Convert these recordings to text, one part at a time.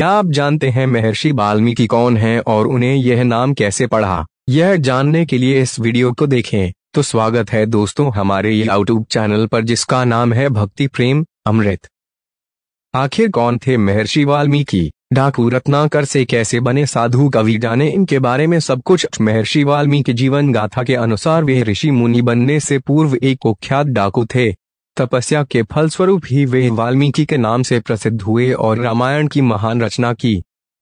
क्या आप जानते हैं महर्षि वाल्मीकि कौन हैं और उन्हें यह नाम कैसे पढ़ा यह जानने के लिए इस वीडियो को देखें तो स्वागत है दोस्तों हमारे यूट्यूब चैनल पर जिसका नाम है भक्ति प्रेम अमृत आखिर कौन थे महर्षि वाल्मीकि डाकू रत्नाकर से कैसे बने साधु कवि जाने इनके बारे में सब कुछ महर्षि वाल्मीकि जीवन गाथा के अनुसार वे ऋषि मुनि बनने से पूर्व एक कुख्यात डाकू थे तपस्या के फलस्वरूप ही वे वाल्मीकि के नाम से प्रसिद्ध हुए और रामायण की महान रचना की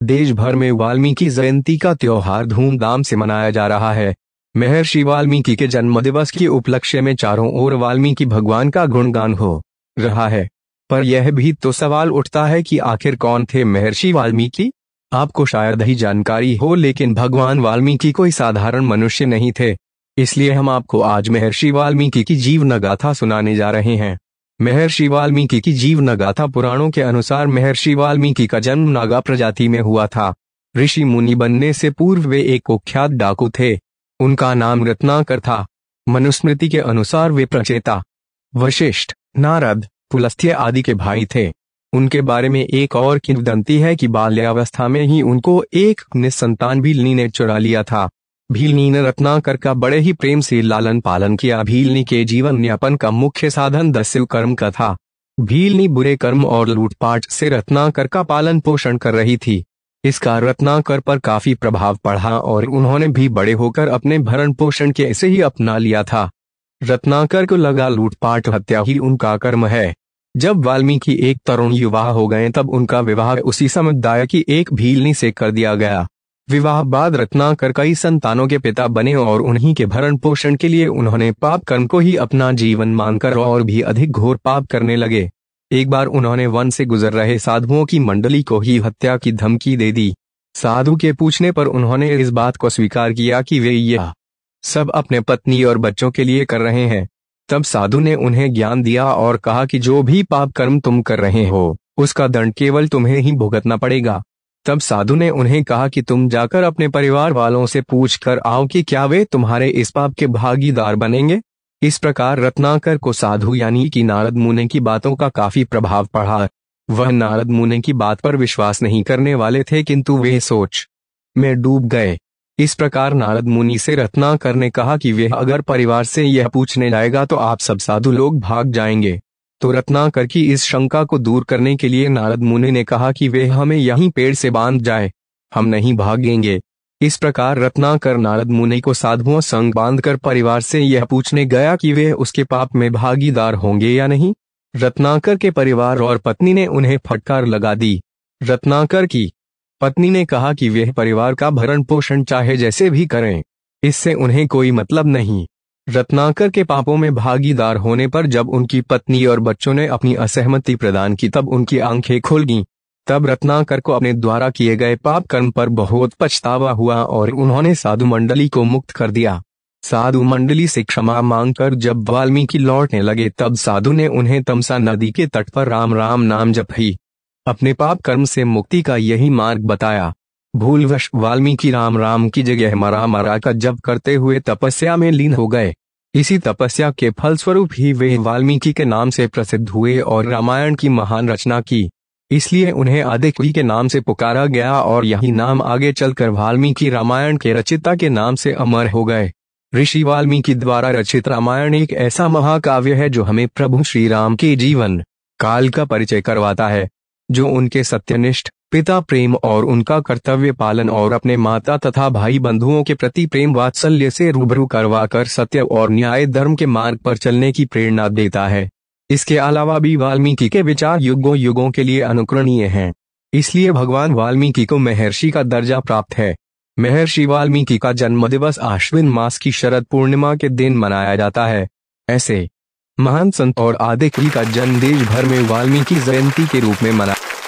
देश भर में वाल्मीकि जयंती का त्योहार धूमधाम से मनाया जा रहा है महर्षि वाल्मीकि के जन्म दिवस के उपलक्ष्य में चारों ओर वाल्मीकि भगवान का गुणगान हो रहा है पर यह भी तो सवाल उठता है कि आखिर कौन थे महर्षि वाल्मीकि आपको शायद ही जानकारी हो लेकिन भगवान वाल्मीकि कोई साधारण मनुष्य नहीं थे इसलिए हम आपको आज महर्षि वाल्मीकि की जीवन गाथा सुनाने जा रहे हैं महर्षि वाल्मीकि की जीवन गाथा पुराणों के अनुसार महर्षि वाल्मीकि का जन्म नागा प्रजाति में हुआ था ऋषि मुनि बनने से पूर्व वे एक कुख्यात डाकू थे उनका नाम रत्नाकर था मनुस्मृति के अनुसार वे प्रचेता वशिष्ठ नारद पुलस्थ्य आदि के भाई थे उनके बारे में एक और किंवदंती है कि बाल्यावस्था में ही उनको एक निसंतान भी ली ने चुरा लिया था भीलनी ने रत्नाकर का बड़े ही प्रेम से लालन पालन किया भीलनी के जीवन यापन का मुख्य साधन दस्यु कर्म का था भीलनी बुरे कर्म और लूटपाट से रत्नाकर का पालन पोषण कर रही थी इसका रत्नाकर पर काफी प्रभाव पड़ा और उन्होंने भी बड़े होकर अपने भरण पोषण के ऐसे ही अपना लिया था रत्नाकर को लगा लूटपाट हत्या ही उनका कर्म है जब वाल्मीकि एक तरुण युवा हो गए तब उनका विवाह उसी समुदाय की एक भीलनी से कर दिया गया विवाह बाद रत्नाकर कई संतानों के पिता बने और उन्हीं के भरण पोषण के लिए उन्होंने पाप कर्म को ही अपना जीवन मानकर और भी अधिक घोर पाप करने लगे एक बार उन्होंने वन से गुजर रहे साधुओं की मंडली को ही हत्या की धमकी दे दी साधु के पूछने पर उन्होंने इस बात को स्वीकार किया कि वे यह सब अपने पत्नी और बच्चों के लिए कर रहे हैं तब साधु ने उन्हें ज्ञान दिया और कहा कि जो भी पाप कर्म तुम कर रहे हो उसका दंड केवल तुम्हें ही भुगतना पड़ेगा तब साधु ने उन्हें कहा कि तुम जाकर अपने परिवार वालों से पूछ कर आओ कि क्या वे तुम्हारे इस पाप के भागीदार बनेंगे इस प्रकार रत्नाकर को साधु यानी कि नारद मुने की बातों का काफी प्रभाव पड़ा वह नारद मुने की बात पर विश्वास नहीं करने वाले थे किंतु वे सोच में डूब गए इस प्रकार नारद मुनि से रत्नाकर ने कहा कि वह अगर परिवार से यह पूछने जाएगा तो आप सब साधु लोग भाग जाएंगे तो रत्नाकर की इस शंका को दूर करने के लिए नारद मुनि ने कहा कि वे हमें यहीं पेड़ से बांध जाए हम नहीं भागेंगे इस प्रकार रत्नाकर नारद मुनि को साधुओं संग बांधकर परिवार से यह पूछने गया कि वे उसके पाप में भागीदार होंगे या नहीं रत्नाकर के परिवार और पत्नी ने उन्हें फटकार लगा दी रत्नाकर की पत्नी ने कहा कि वे परिवार का भरण पोषण चाहे जैसे भी करें इससे उन्हें कोई मतलब नहीं रत्नाकर के पापों में भागीदार होने पर जब उनकी पत्नी और बच्चों ने अपनी असहमति प्रदान की तब उनकी आंखें खुल गईं। तब रत्नाकर को अपने द्वारा किए गए पाप कर्म पर बहुत पछतावा हुआ और उन्होंने साधु मंडली को मुक्त कर दिया साधु मंडली से क्षमा मांगकर जब वाल्मीकि लौटने लगे तब साधु ने उन्हें तमसा नदी के तट पर राम राम नाम जप ही अपने पाप कर्म से मुक्ति का यही मार्ग बताया भूलवश वाल्मीकि राम राम की जगह मरा मरा का जप करते हुए तपस्या में लीन हो गए इसी तपस्या के फलस्वरूप ही वे वाल्मीकि के नाम से प्रसिद्ध हुए और रामायण की महान रचना की इसलिए उन्हें आदिकवि के नाम से पुकारा गया और यही नाम आगे चलकर वाल्मीकि रामायण के रचिता के नाम से अमर हो गए ऋषि वाल्मीकि द्वारा रचित रामायण एक ऐसा महाकाव्य है जो हमें प्रभु श्री राम के जीवन काल का परिचय करवाता है जो उनके सत्यनिष्ठ पिता प्रेम और उनका कर्तव्य पालन और अपने माता तथा भाई बंधुओं के प्रति प्रेम वात्सल्य से रूबरू करवा कर सत्य और न्याय धर्म के मार्ग पर चलने की प्रेरणा देता है इसके अलावा भी वाल्मीकि के विचार युगों युगों के लिए अनुकरणीय हैं इसलिए भगवान वाल्मीकि को महर्षि का दर्जा प्राप्त है महर्षि वाल्मीकि का जन्म दिवस आश्विन मास की शरद पूर्णिमा के दिन मनाया जाता है ऐसे महान संत और आदिकवि का जन्म देश भर में वाल्मीकि जयंती के रूप में मनाया